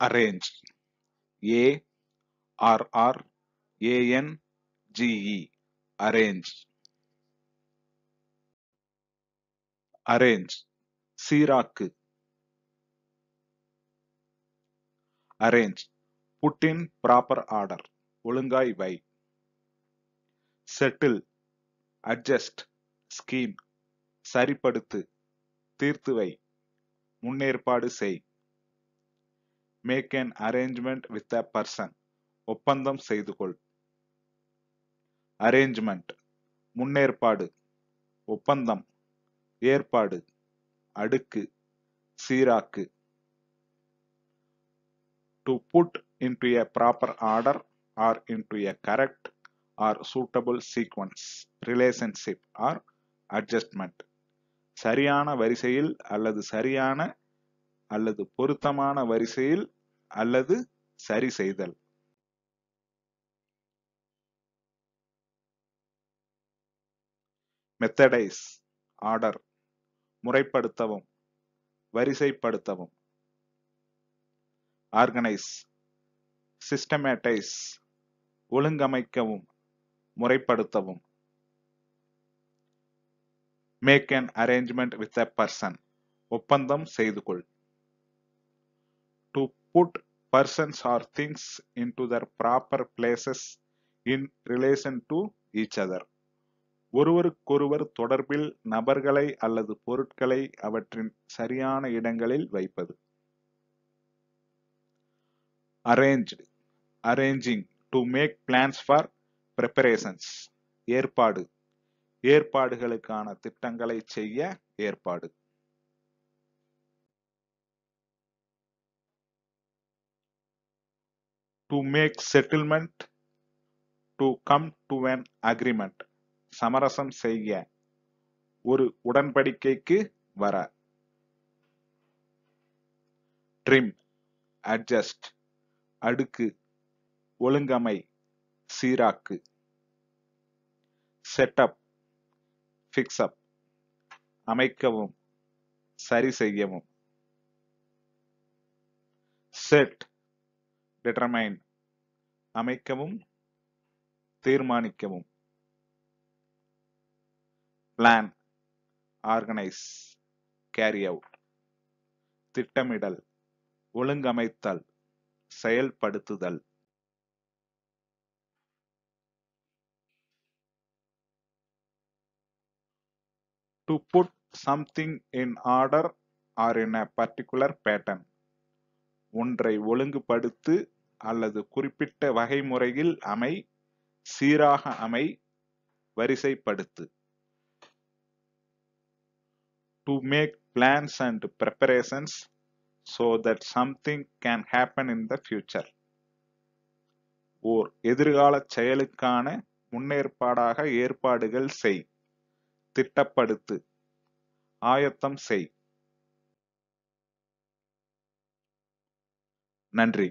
arrange a r r a n g e arrange arrange சீராக்கு arrange put in proper order ஒழுங்காய் வை settle adjust scheme சரிப்படுத்து தீர்த்து வை முன்னேற்பாடு செய் make an arrangement with a person ஒப்பந்தம் செய்து கொள் அரேஞ்ச்மெண்ட் முன்னேற்பாடு ஒப்பந்தம் ஏற்பாடு அடுக்கு சீராக்கு to put into a proper order or into a correct or suitable sequence relationship or adjustment சரியான வரிசையில் அல்லது சரியான அல்லது பொருத்தமான வரிசையில் அல்லது சரி செய்தல் மெத்தடைஸ் ஆர்டர் முறைப்படுத்தவும் வரிசைப்படுத்தவும் ஆர்கனைஸ் சிஸ்டமேட்டைஸ் ஒழுங்கமைக்கவும் முறைப்படுத்தவும் make an arrangement with a person ஒப்பந்தம் செய்து கொள் to put persons or things into their proper places in relation to each other ஒருவருக்கொருவர் தொடர்பில் நபர்களை அல்லது பொருட்களை அவற்றின் சரியான இடங்களில் வைப்பது arrange arranging to make plans for preparations ஏற்பாடு ஏற்பாடுகளுக்கான திட்டங்களை செய்ய ஏற்பாடு to make settlement to come to an agreement சமரசம் செய்ய ஒரு உடன்படிக்கைக்கு வர ட்ரிம் அட்ஜஸ்ட் அடுக்கு ஒழுங்கமை சீராக்கு செட்டப் ஃபிக்ஸப் அமைக்கவும் சரி செய்யவும் செட் டிட்டர்மைன் அமைக்கவும் தீர்மானிக்கவும் பிளான் ஆர்கனைஸ் கேரி அவுட் திட்டமிடல் ஒழுங்கமைத்தல் செயல்படுத்துதல் to put something in order or in a particular pattern ஒன்றை ஒழுங்குபடுத்து அல்லது குறிப்பிட்ட வகை முறையில் அமை சீராக அமை வரிசைப்படுத்து to make plans and preparations so that something can happen in the future or எதிர்கால செயலுக்கான முன்னேற்பாடாக ஏற்பாடுகள் செய் திட்டப்படுத்து ஆயத்தம் செய் நன்றி